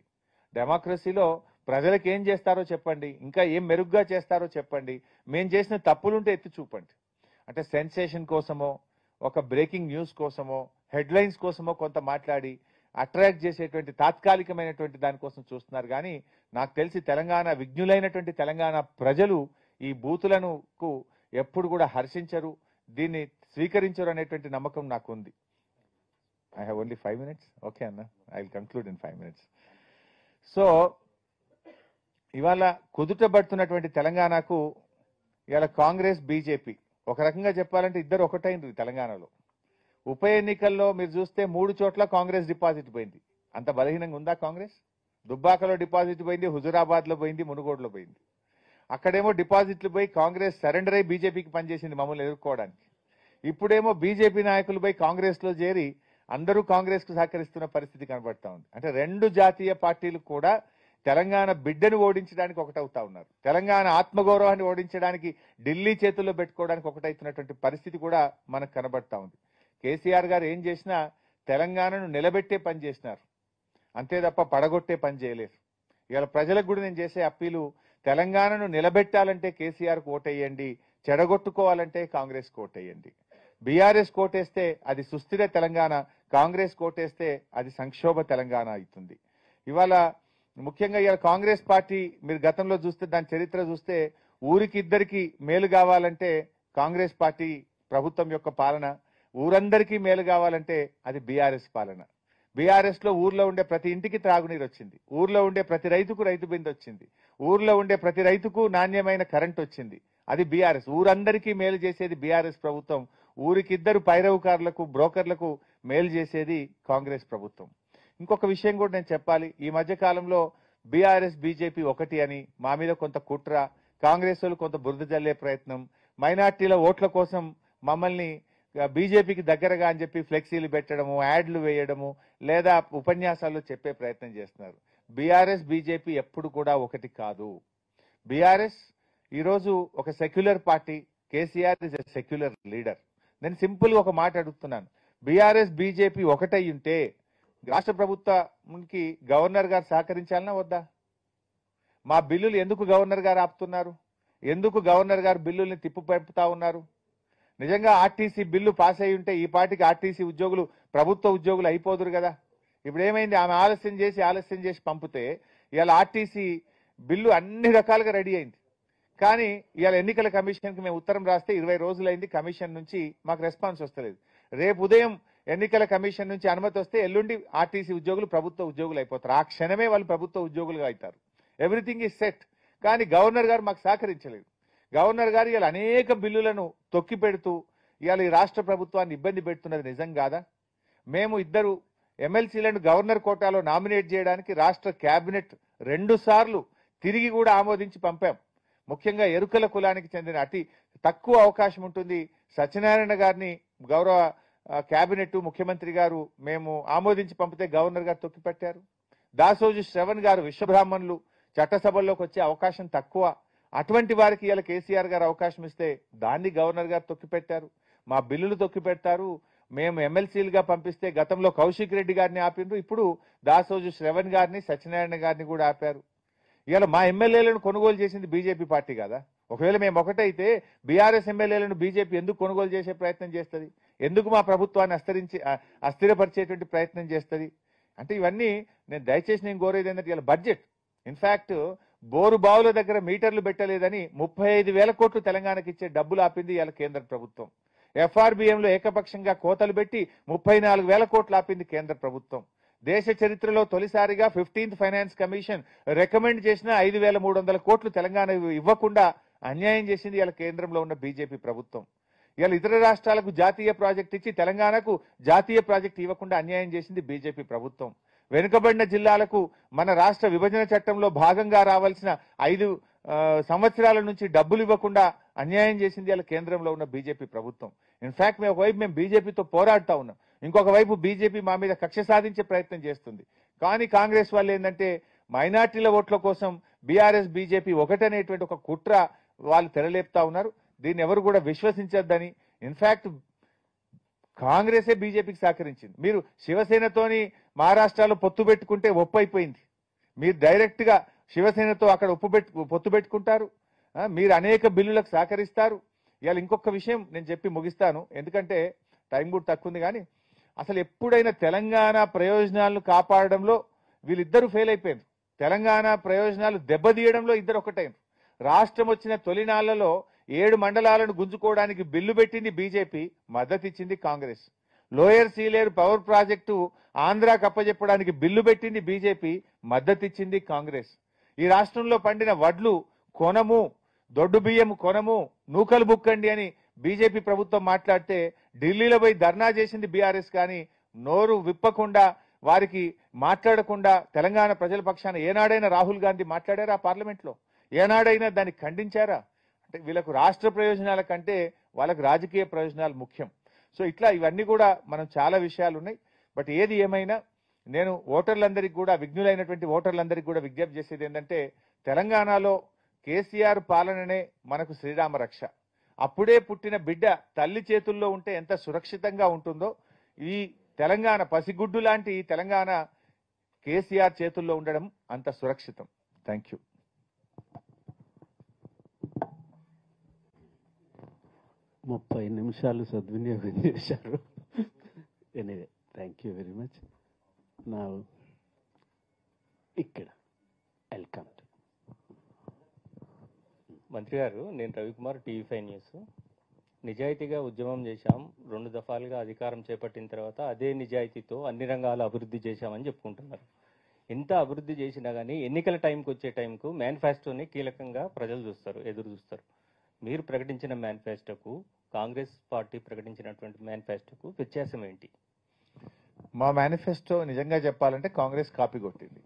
[SPEAKER 1] డెమోక్రసీలో ప్రజలకు ఏం చేస్తారో చెప్పండి ఇంకా ఏం మెరుగ్గా చేస్తారో చెప్పండి మేము చేసిన తప్పులుంటే ఎత్తి చూపండి అంటే సెన్సేషన్ కోసమో ఒక బ్రేకింగ్ న్యూస్ కోసమో హెడ్లైన్స్ కోసమో కొంత మాట్లాడి అట్రాక్ట్ చేసేటువంటి తాత్కాలికమైనటువంటి దానికోసం చూస్తున్నారు కానీ నాకు తెలిసి తెలంగాణ విఘ్నులైనటువంటి తెలంగాణ ప్రజలు ఈ బూతులను ఎప్పుడు కూడా హర్షించరు దీన్ని స్వీకరించరు అనేటువంటి నమ్మకం నాకు ఉంది I have only five minutes okay అన్న I will conclude in five minutes so ఇవాళ కుదుటబడుతున్నటువంటి తెలంగాణకు ఇవాళ కాంగ్రెస్ బీజేపీ ఒక రకంగా చెప్పాలంటే ఇద్దరు ఒకటైంది తెలంగాణలో ఉప ఎన్నికల్లో మీరు చూస్తే మూడు చోట్ల కాంగ్రెస్ డిపాజిట్ పోయింది అంత బలహీనంగా ఉందా కాంగ్రెస్ దుబ్బాకలో డిపాజిట్ పోయింది హుజురాబాద్లో పోయింది మునుగోడులో పోయింది అక్కడేమో డిపాజిట్లు పోయి కాంగ్రెస్ సరెండర్ అయి బీజేపీకి పనిచేసింది మమ్మల్ని ఎదుర్కోవడానికి ఇప్పుడేమో బీజేపీ నాయకులు పోయి కాంగ్రెస్లో చేరి అందరూ కాంగ్రెస్కు సహకరిస్తున్న పరిస్థితి కనబడతా ఉంది అంటే రెండు జాతీయ పార్టీలు కూడా తెలంగాణ బిడ్డను ఓడించడానికి ఒకటవుతా ఉన్నారు తెలంగాణ ఆత్మగౌరవాన్ని ఓడించడానికి ఢిల్లీ చేతుల్లో పెట్టుకోవడానికి ఒకటైతున్నటువంటి పరిస్థితి కూడా మనకు కనబడతా ఉంది కేసీఆర్ గారు ఏం చేసినా తెలంగాణను నిలబెట్టే పని చేసినారు అంతే తప్ప పడగొట్టే పని చేయలేరు ఇవాళ ప్రజలకు కూడా నేను చేసే అప్పీలు తెలంగాణను నిలబెట్టాలంటే కేసీఆర్కు ఓటేయండి చెడగొట్టుకోవాలంటే కాంగ్రెస్ ఓటేయండి బీఆర్ఎస్ కోటేస్తే అది సుస్థిర తెలంగాణ కాంగ్రెస్ కోటేస్తే అది సంక్షోభ తెలంగాణ అవుతుంది ఇవాళ ముఖ్యంగా ఇవాళ కాంగ్రెస్ పార్టీ మీరు గతంలో చూస్తే దాని చరిత్ర చూస్తే ఊరికి ఇద్దరికి మేలు కావాలంటే కాంగ్రెస్ పార్టీ ప్రభుత్వం యొక్క పాలన ఊరందరికీ మేలు కావాలంటే అది బీఆర్ఎస్ పాలన బీఆర్ఎస్ లో ఊర్లో ఉండే ప్రతి ఇంటికి త్రాగునీరు వచ్చింది ఊర్లో ఉండే ప్రతి రైతుకు రైతు బిందు వచ్చింది ఊర్లో ఉండే ప్రతి రైతుకు నాణ్యమైన కరెంట్ వచ్చింది అది బీఆర్ఎస్ ఊరందరికీ మేలు చేసేది బీఆర్ఎస్ ప్రభుత్వం ఊరికిద్దరు పైరవకారులకు బ్రోకర్లకు మేలు చేసేది కాంగ్రెస్ ప్రభుత్వం ఇంకొక విషయం కూడా నేను చెప్పాలి ఈ మధ్య కాలంలో బీఆర్ఎస్ బీజేపీ ఒకటి అని మా మీద కొంత కుట్ర కాంగ్రెస్ కొంత బురద జల్లే ప్రయత్నం మైనార్టీల ఓట్ల కోసం మమ్మల్ని బీజేపీకి దగ్గరగా అని చెప్పి ఫ్లెక్సీలు పెట్టడము యాడ్లు వేయడము లేదా ఉపన్యాసాలు చెప్పే ప్రయత్నం చేస్తున్నారు బీఆర్ఎస్ బీజేపీ ఎప్పుడు కూడా ఒకటి కాదు బీఆర్ఎస్ ఈరోజు ఒక secular party KCR is a secular leader నేను సింపుల్ ఒక మాట అడుగుతున్నాను బీఆర్ఎస్ బీజేపీ ఒకటై ఉంటే రాష్ట్ర ప్రభుత్వంకి గవర్నర్ గారు సహకరించాలన్నా వద్దా మా బిల్లులు ఎందుకు గవర్నర్ గారు ఆపుతున్నారు ఎందుకు గవర్నర్ గారు బిల్లుల్ని తిప్పు పంపుతా ఉన్నారు నిజంగా ఆర్టీసీ బిల్లు పాస్ అయి ఉంటే ఈ పాటికి ఆర్టీసీ ఉద్యోగులు ప్రభుత్వ ఉద్యోగులు అయిపోదురు కదా ఇప్పుడు ఏమైంది ఆమె ఆలస్యం చేసి ఆలస్యం చేసి పంపితే ఇవాళ ఆర్టీసీ బిల్లు అన్ని రకాలుగా రెడీ అయింది కానీ ఇవాళ ఎన్నికల కమిషన్కి మేము ఉత్తరం రాస్తే ఇరవై రోజులైంది కమిషన్ నుంచి మాకు రెస్పాన్స్ వస్తలేదు రేపు ఉదయం ఎన్నికల కమిషన్ నుంచి అనుమతి వస్తే ఎల్లుండి ఆర్టీసీ ఉద్యోగులు ప్రభుత్వ ఉద్యోగులు అయిపోతారు ఆ క్షణమే వాళ్ళు ప్రభుత్వ ఉద్యోగులుగా అవుతారు ఎవ్రీథింగ్ ఈజ్ సెట్ కానీ గవర్నర్ గారు మాకు సహకరించలేదు గవర్నర్ గారు ఇవాళ అనేక బిల్లులను తొక్కి పెడుతూ ఇవాళ ఈ రాష్ట్ర ప్రభుత్వాన్ని ఇబ్బంది పెడుతున్నది నిజం కాదా మేము ఇద్దరు ఎమ్మెల్సీలను గవర్నర్ కోటాలో నామినేట్ చేయడానికి రాష్ట్ర కేబినెట్ రెండు సార్లు తిరిగి కూడా ఆమోదించి పంపాం ముఖ్యంగా ఎరుకల కులానికి చెందిన అతి తక్కువ అవకాశం ఉంటుంది సత్యనారాయణ గారిని గౌరవ కేబినెట్ ముఖ్యమంత్రి గారు మేము ఆమోదించి పంపితే గవర్నర్ గారు తొక్కిపెట్టారు దాసోజు శ్రవణ్ గారు విశ్వబ్రాహ్మణులు చట్టసభల్లోకి వచ్చే అవకాశం తక్కువ అటువంటి వారికి ఇలా కేసీఆర్ గారు అవకాశం ఇస్తే దాన్ని గవర్నర్ గారు తొక్కిపెట్టారు మా బిల్లులు తొక్కిపెడతారు మేము ఎమ్మెల్సీలుగా పంపిస్తే గతంలో కౌశిక్ రెడ్డి గారిని ఆపిండ్రు ఇప్పుడు దాసోజు శ్రవణ్ గారిని సత్యనారాయణ గారిని కూడా ఆపారు ఇవాళ మా ఎమ్మెల్యేలను కొనుగోలు చేసింది బీజేపీ పార్టీ కదా ఒకవేళ మేము ఒకటైతే బీఆర్ఎస్ ఎమ్మెల్యేలను బీజేపీ ఎందుకు కొనుగోలు చేసే ప్రయత్నం చేస్తుంది ఎందుకు మా ప్రభుత్వాన్ని అస్తరించి అస్థిరపరిచేటువంటి ప్రయత్నం చేస్తుంది అంటే ఇవన్నీ నేను దయచేసి నేను కోరేది ఏంటంటే ఇలా బడ్జెట్ ఇన్ఫ్యాక్ట్ బోరు బావుల దగ్గర మీటర్లు పెట్టలేదని ముప్పై వేల కోట్లు తెలంగాణకి ఇచ్చే డబ్బులు ఆపింది ఇలా కేంద్ర ప్రభుత్వం ఎఫ్ఆర్బిఎంలో ఏకపక్షంగా కోతలు పెట్టి ముప్పై వేల కోట్లు ఆపింది కేంద్ర ప్రభుత్వం దేశ చరిత్రలో తొలిసారిగా ఫిఫ్టీన్త్ ఫైనాన్స్ కమిషన్ రికమెండ్ చేసిన ఐదు కోట్లు తెలంగాణ ఇవ్వకుండా అన్యాయం చేసింది ఇలా కేంద్రంలో ఉన్న బీజేపీ ప్రభుత్వం ఇవాళ ఇతర రాష్ట్రాలకు జాతీయ ప్రాజెక్ట్ ఇచ్చి తెలంగాణకు జాతీయ ప్రాజెక్ట్ ఇవ్వకుండా అన్యాయం చేసింది బీజేపీ ప్రభుత్వం వెనుకబడిన జిల్లాలకు మన రాష్ట్ర విభజన చట్టంలో భాగంగా రావాల్సిన ఐదు సంవత్సరాల నుంచి డబ్బులు ఇవ్వకుండా అన్యాయం చేసింది అలా కేంద్రంలో ఉన్న బీజేపీ ప్రభుత్వం ఇన్ఫాక్ట్ మేము ఒకవైపు మేము బీజేపీతో పోరాడుతా ఉన్నాం ఇంకొక వైపు బీజేపీ మా మీద కక్ష సాధించే ప్రయత్నం చేస్తుంది కానీ కాంగ్రెస్ వాళ్ళు ఏంటంటే మైనార్టీల ఓట్ల కోసం బీఆర్ఎస్ బీజేపీ ఒకటనేటువంటి ఒక కుట్ర వాళ్ళు తెరలేపుతా ఉన్నారు దీన్ని ఎవరు కూడా విశ్వసించద్దని ఇన్ఫ్యాక్ట్ కాంగ్రెసే బీజేపీకి సహకరించింది మీరు శివసేనతోని మహారాష్ట్రలో పొత్తు పెట్టుకుంటే ఒప్పు అయిపోయింది మీరు డైరెక్ట్గా శివసేనతో అక్కడ ఒప్పు పెట్టు పొత్తు పెట్టుకుంటారు మీరు అనేక బిల్లులకు సహకరిస్తారు ఇవాళ ఇంకొక విషయం నేను చెప్పి ముగిస్తాను ఎందుకంటే టైం కూడా తక్కువ ఉంది కానీ అసలు ఎప్పుడైనా తెలంగాణ ప్రయోజనాలను కాపాడడంలో వీళ్ళిద్దరూ ఫెయిల్ అయిపోయింది తెలంగాణ ప్రయోజనాలు దెబ్బతీయడంలో ఇద్దరు ఒకటైంది రాష్ట్రం వచ్చిన తొలినాళ్లలో ఏడు మండలాలను గుంజుకోవడానికి బిల్లు పెట్టింది బీజేపీ మద్దతిచ్చింది Congress lower Sileru power project Andhra కప్పజెప్పడానికి బిల్లు పెట్టింది బీజేపీ మద్దతిచ్చింది కాంగ్రెస్ ఈ రాష్ట్రంలో పండిన వడ్లు కొనము దొడ్డు బియ్యం కొనము నూకలు బుక్కండి అని బీజేపీ ప్రభుత్వం మాట్లాడితే ఢిల్లీలో పోయి ధర్నా చేసింది బీఆర్ఎస్ కానీ నోరు విప్పకుండా వారికి మాట్లాడకుండా తెలంగాణ ప్రజల పక్షాన ఏనాడైనా రాహుల్ గాంధీ మాట్లాడారా పార్లమెంట్లో ఏనాడైనా దాన్ని ఖండించారా అంటే వీళ్ళకు రాష్ట్ర ప్రయోజనాల కంటే వాళ్ళకు రాజకీయ ప్రయోజనాలు ముఖ్యం సో ఇట్లా ఇవన్నీ కూడా మనం చాలా విషయాలు ఉన్నాయి బట్ ఏది ఏమైనా నేను ఓటర్లందరికీ కూడా విఘ్నులైనటువంటి ఓటర్లందరికీ కూడా విజ్ఞప్తి చేసేది ఏంటంటే తెలంగాణలో కేసీఆర్ పాలననే మనకు శ్రీరామ రక్ష అప్పుడే పుట్టిన బిడ్డ తల్లి చేతుల్లో ఉంటే ఎంత సురక్షితంగా ఉంటుందో ఈ తెలంగాణ పసిగుడ్డు లాంటి ఈ తెలంగాణ కేసీఆర్ చేతుల్లో ఉండడం అంత సురక్షితం థ్యాంక్ ముప్పై నిమిషాలు సద్వినియోగం చేశారు anyway thank you very much నా ఇక్కడ వెల్కమ్ మంత్రి గారు నేను రవికుమార్ టీవీ ఫైవ్ న్యూస్ నిజాయితీగా ఉద్యమం చేశాం రెండు దఫాలుగా అధికారం చేపట్టిన తర్వాత అదే నిజాయితీతో అన్ని రంగాలు అభివృద్ధి చేశామని చెప్పుకుంటున్నారు ఎంత అభివృద్ధి చేసినా కానీ ఎన్నికల టైంకి వచ్చే టైంకు మేనిఫెస్టోని కీలకంగా ప్రజలు చూస్తారు ఎదురు చూస్తారు మీరు ప్రకటించిన మేనిఫెస్టోకు కాంగ్రెస్ పార్టీ ప్రకటించినటువంటి మేనిఫెస్టోకు వ్యత్యాసం ఏంటి మా మేనిఫెస్టో నిజంగా చెప్పాలంటే కాంగ్రెస్ కాపీ కొట్టింది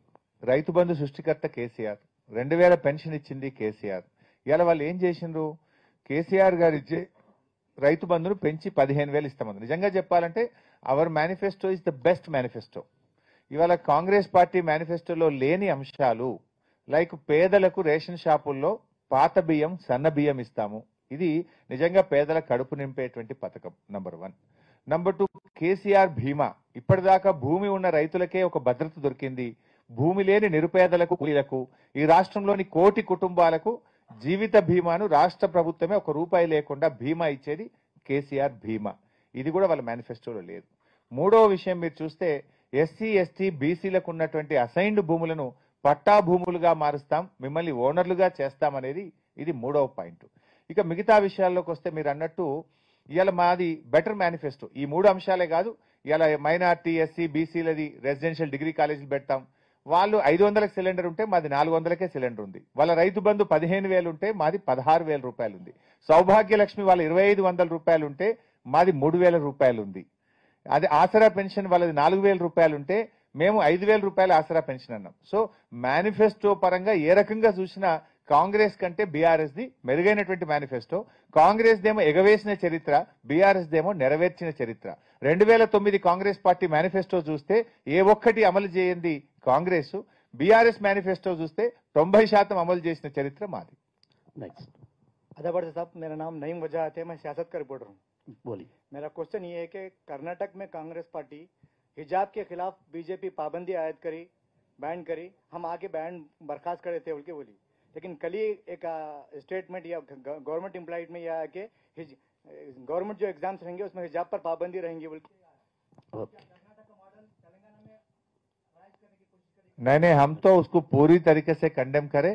[SPEAKER 1] రైతు బంధు సృష్టికర్త కేసీఆర్ రెండు వేల పెన్షన్ ఇచ్చింది కేసీఆర్ ఇలా వాళ్ళు ఏం చేసిండ్రు కేసీఆర్ గారు ఇచ్చే రైతు బంధును పెంచి పదిహేను వేలు ఇస్తామని నిజంగా చెప్పాలంటే our manifesto is the best manifesto ఇవాళ కాంగ్రెస్ పార్టీ మేనిఫెస్టోలో లేని అంశాలు లైక్ పేదలకు రేషన్ షాపుల్లో పాత బియ్యం సన్న బియ్యం ఇస్తాము ఇది నిజంగా పేదల కడుపు నింపేటువంటి పథకం number one number two KCR భీమా ఇప్పటిదాకా భూమి ఉన్న రైతులకే ఒక భద్రత దొరికింది భూమి లేని నిరుపేదలకు కూలీలకు ఈ రాష్ట్రంలోని కోటి కుటుంబాలకు జీవిత బీమాను రాష్ట్ర ప్రభుత్వమే ఒక రూపాయి లేకుండా బీమా ఇచ్చేది కేసీఆర్ భీమా ఇది కూడా వాళ్ళ మేనిఫెస్టోలో లేదు మూడవ విషయం మీరు చూస్తే ఎస్సీ ఎస్టీ బీసీలకు ఉన్నటువంటి అసైన్డ్ భూములను పట్టా భూములుగా మారుస్తాం మిమ్మల్ని ఓనర్లుగా చేస్తామనేది ఇది మూడవ పాయింట్ ఇక మిగతా విషయాల్లోకి వస్తే మీరు అన్నట్టు ఇవాళ మాది బెటర్ మేనిఫెస్టో ఈ మూడు అంశాలే కాదు ఇలా మైనార్టీ ఎస్సీ బీసీలది రెసిడెన్షియల్ డిగ్రీ కాలేజీలు పెడతాం వాళ్ళు ఐదు వందలకు సిలిండర్ ఉంటే మాది నాలుగు వందలకే సిలిండర్ ఉంది వాళ్ళ రైతు బంధు పదిహేను వేలు ఉంటే మాది పదహారు వేల రూపాయలు ఉంది సౌభాగ్యలక్ష్మి వాళ్ళ ఇరవై ఐదు వందల రూపాయలు ఉంటే మాది మూడు వేల రూపాయలు ఉంది అది ఆసరా పెన్షన్ వాళ్ళది నాలుగు వేల రూపాయలు ఉంటే మేము ఐదు వేల రూపాయలు ఆసరా పెన్షన్ అన్నాం సో మేనిఫెస్టో పరంగా ఏ రకంగా చూసినా కాంగ్రెస్ కంటే బీఆర్ఎస్ ది మెరుగైనటువంటి మేనిఫెస్టో కాంగ్రెస్ దేమో ఎగవేసిన చరిత్ర బీఆర్ఎస్ దేమో నెరవేర్చిన చరిత్ర రెండు వేల తొమ్మిది కాంగ్రెస్ పార్టీ మేనిఫెస్టో చూస్తే ఏ ఒక్కటి అమలు చేయంది కాంగ్రెస్ బీఆర్ఎస్ మేనిफेस्टो చూస్తే తొంభై శాతం అమలు చేసిన చరిత్ర మాది साहब मेरा नाम नईम वजाहत है मैं सियासत का रिपोर्टर हूँ बोलिए मेरा क्वेश्चन ये है कि कर्नाटक में कांग्रेस पार्टी हिजाब के खिलाफ बीजेपी पाबंदी आयद करी बैन करी हम आगे बैन बर्खास्त करे थे बोल के बोली लेकिन कल ही एक स्टेटमेंट या गवर्नमेंट एम्प्लॉयड में यह आया कि गवर्नमेंट जो एग्जाम्स रहेंगे उसमें हिजाब पर पाबंदी रहेंगी बोलते नहीं नहीं हम तो उसको पूरी तरीके से कंडेम करें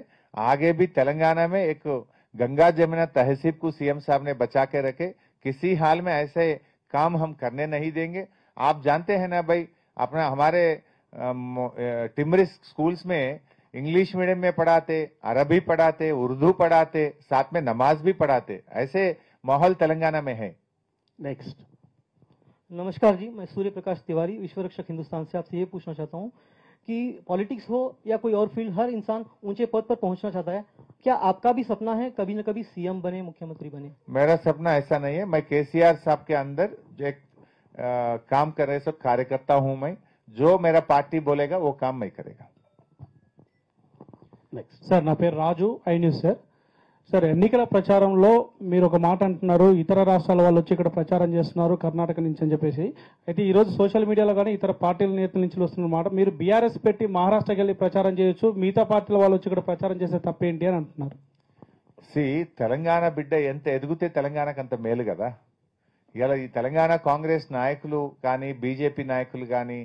[SPEAKER 1] आगे भी तेलंगाना में एक गंगा जमुना तहसीब को सीएम साहब ने बचा के रखे किसी हाल में ऐसे काम हम करने नहीं देंगे आप जानते हैं ना भाई अपना हमारे टिमरिस स्कूल्स में इंग्लिश मीडियम में पढ़ाते अरबी पढ़ाते उर्दू पढ़ाते साथ में नमाज भी पढ़ाते ऐसे माहौल तेलंगाना में है नेक्स्ट नमस्कार जी मैं सूर्य प्रकाश तिवारी विश्व रक्षक हिंदुस्तान से आपसे ये पूछना चाहता हूँ कि पॉलिटिक्स हो या कोई और फील्ड हर इंसान ऊंचे पद पर पहुंचना चाहता है क्या आपका भी सपना है कभी न कभी सीएम बने मुख्यमंत्री बने मेरा सपना ऐसा नहीं है मैं केसीआर साहब के अंदर जो एक आ, काम कर रहे सब कार्यकर्ता हूं मैं जो मेरा पार्टी बोलेगा वो काम मैं करेगा నెక్స్ట్ సార్ నా పేరు Raju I news sir sir ఎన్నికల ప్రచారంలో మీరు ఒక మాట అంటున్నారు ఇతర రాష్ట్రాల వాళ్ళు వచ్చి ఇక్కడ ప్రచారం చేస్తున్నారు కర్ణాటక నుంచి అని చెప్పేసి అయితే ఈరోజు సోషల్ మీడియాలో కానీ ఇతర పార్టీల నేతల నుంచి వస్తున్న మాట మీరు బీఆర్ఎస్ పెట్టి మహారాష్ట్రకి వెళ్ళి ప్రచారం చేయొచ్చు మిగతా పార్టీల వాళ్ళు వచ్చి ఇక్కడ ప్రచారం చేసే తప్పేంటి అని అంటున్నారు సి తెలంగాణ బిడ్డ ఎంత ఎదిగితే తెలంగాణకు అంత మేలు కదా ఇలా ఈ తెలంగాణ కాంగ్రెస్ నాయకులు కానీ బీజేపీ నాయకులు కానీ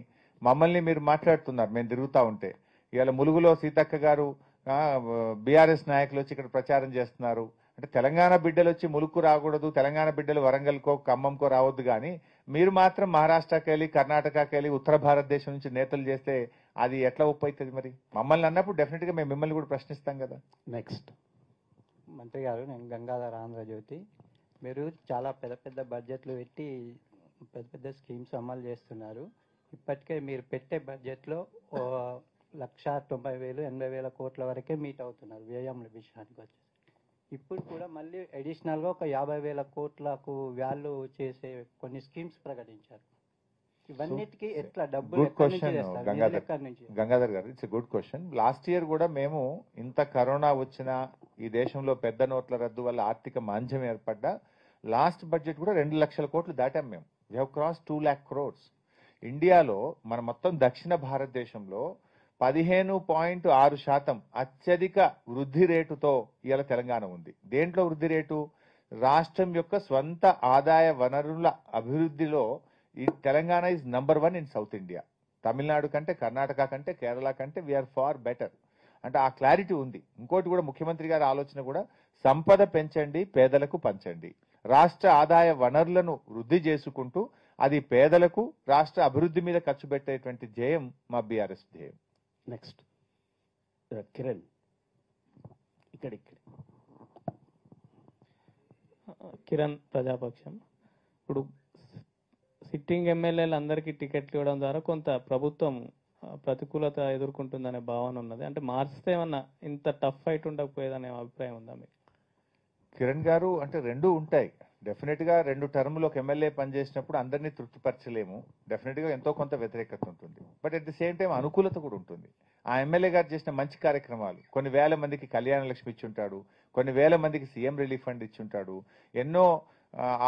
[SPEAKER 1] మమ్మల్ని మీరు మాట్లాడుతున్నారు మేము తిరుగుతూ ఉంటే ఇవాళ ములుగులో సీతక్క గారు బీఆర్ఎస్ నాయకులు వచ్చి ఇక్కడ ప్రచారం చేస్తున్నారు అంటే తెలంగాణ బిడ్డలు వచ్చి ములుక్కు రాకూడదు తెలంగాణ బిడ్డలు వరంగల్కో ఖమ్మంకో రావద్దు కానీ మీరు మాత్రం మహారాష్ట్రకి వెళ్ళి కర్ణాటకకి వెళ్ళి ఉత్తర భారతదేశం నుంచి నేతలు చేస్తే అది ఎట్లా ఒప్పైతుంది మరి మమ్మల్ని అన్నప్పుడు డెఫినెట్గా మేము మిమ్మల్ని కూడా ప్రశ్నిస్తాం కదా నెక్స్ట్ మంత్రి గారు నేను గంగాధర ఆంధ్రజ్యోతి మీరు చాలా పెద్ద పెద్ద బడ్జెట్లు పెట్టి పెద్ద పెద్ద స్కీమ్స్ అమలు చేస్తున్నారు ఇప్పటికే మీరు పెట్టే బడ్జెట్లో లక్ష తొంభై వేలు ఎనభై వేల కోట్ల వరకే మీట్ అవుతున్నారు వ్యయముల విషయానికి వచ్చేసి ఇప్పుడు కూడా మళ్ళీ అడిషనల్గా ఒక యాభై వేల కోట్లకు వాల్యూ చేసే కొన్ని స్కీమ్స్ ప్రకటించారు ఇవన్నిటికీ ఎట్లా డబ్బులు క్వశ్చన్ గంగాధర్ గారు it's good question last year కూడా మేము ఇంత కరోనా వచ్చిన ఈ దేశంలో పెద్ద నోట్ల రద్దు వల్ల ఆర్థిక మాంద్యం ఏర్పడ్డా లాస్ట్ బడ్జెట్ కూడా రెండు లక్షల కోట్లు దాటాం మేము we have cross two lakh crores ఇండియాలో మన మొత్తం దక్షిణ భారతదేశంలో పదిహేను పాయింట్ ఆరు శాతం అత్యధిక వృద్ధి రేటుతో ఇవాళ తెలంగాణ ఉంది దేంట్లో వృద్ధి రేటు రాష్ట్రం యొక్క స్వంత ఆదాయ వనరుల అభివృద్ధిలో ఈ Telangana is number one in south India Tamil Nadu కంటే కర్ణాటక కంటే కేరళ కంటే వీఆర్ ఫార్ బెటర్ అంటే ఆ క్లారిటీ ఉంది ఇంకోటి కూడా ముఖ్యమంత్రి గారి ఆలోచన కూడా సంపద పెంచండి పేదలకు పంచండి రాష్ట్ర ఆదాయ వనరులను వృద్ధి చేసుకుంటూ అది పేదలకు రాష్ట్ర అభివృద్ధి మీద ఖర్చు పెట్టేటువంటి జయం మా బీఆర్ఎస్ ధ్యేయం నెక్స్ట్ కిరణ్ ఇక్కడ ఇక్కడ కిరణ్ ప్రజాపక్షం ఇప్పుడు సిట్టింగ్ ఎమ్మెల్యేలు అందరికీ టికెట్లు ఇవ్వడం ద్వారా కొంత ప్రభుత్వం uh, ప్రతికూలత ఎదుర్కొంటుందనే భావన ఉన్నది అంటే మార్చితే ఏమన్నా ఇంత టఫ్ ఫైట్ ఉండకపోయేదనే అభిప్రాయం ఉందా మీకు కిరణ్ గారు అంటే రెండూ ఉంటాయి డెఫినెట్గా రెండు టర్ములోకి ఒక ఎమ్మెల్యే పనిచేసినప్పుడు అందరినీ తృప్తిపరచలేము డెఫినెట్గా ఎంతో కొంత వ్యతిరేకత ఉంటుంది but at the same time అనుకూలత కూడా ఉంటుంది ఆ ఎమ్మెల్యే గారు చేసిన మంచి కార్యక్రమాలు కొన్ని వేల మందికి కళ్యాణ లక్ష్మి ఇచ్చుంటాడు కొన్ని వేల మందికి సీఎం రిలీఫ్ ఫండ్ ఇచ్చుంటాడు ఎన్నో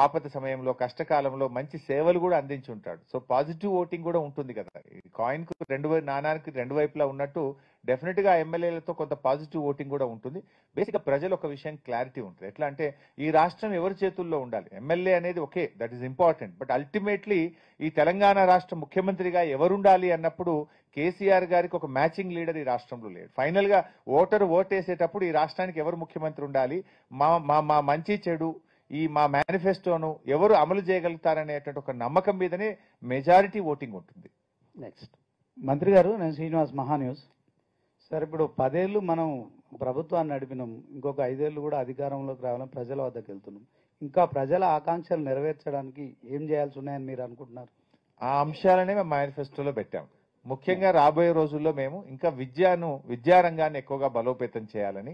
[SPEAKER 1] ఆపద సమయంలో కష్టకాలంలో మంచి సేవలు కూడా అందించి ఉంటాడు సో పాజిటివ్ ఓటింగ్ కూడా ఉంటుంది కదా కాయిన్కు రెండు నాణానికి రెండు వైపులా ఉన్నట్టు డెఫినెట్గా ఎమ్మెల్యేలతో కొంత పాజిటివ్ ఓటింగ్ కూడా ఉంటుంది బేసిక్గా ప్రజలు ఒక విషయం క్లారిటీ ఉంటుంది ఎట్లా అంటే ఈ రాష్ట్రం ఎవరి చేతుల్లో ఉండాలి ఎమ్మెల్యే అనేది okay that is important but ultimately ఈ తెలంగాణ రాష్ట్ర ముఖ్యమంత్రిగా ఎవరుండాలి అన్నప్పుడు కేసీఆర్ గారికి ఒక మ్యాచింగ్ లీడర్ ఈ రాష్ట్రంలో లేడు ఫైనల్ గా ఓటరు ఓటేసేటప్పుడు ఈ రాష్ట్రానికి ఎవరు ముఖ్యమంత్రి ఉండాలి మా మా మా మంచి చెడు ఈ మా మేనిఫెస్టోను ఎవరు అమలు చేయగలుగుతారనేటువంటి ఒక నమ్మకం మీదనే మెజారిటీ ఓటింగ్ ఉంటుంది నెక్స్ట్ మంత్రి గారు నేను శ్రీనివాస్ మహాన్యూస్ సార్ ఇప్పుడు పదేళ్ళు మనం ప్రభుత్వాన్ని నడిపినాం ఇంకొక ఐదేళ్ళు కూడా అధికారంలోకి రావాలని ప్రజల వద్దకు వెళ్తున్నాం ఇంకా ప్రజల ఆకాంక్షలు నెరవేర్చడానికి ఏం చేయాల్సి ఉన్నాయని మీరు అనుకుంటున్నారు ఆ అంశాలనే మేము మేనిఫెస్టోలో పెట్టాం ముఖ్యంగా రాబోయే రోజుల్లో మేము ఇంకా విద్యను విద్యారంగాన్ని ఎక్కువగా బలోపేతం చేయాలని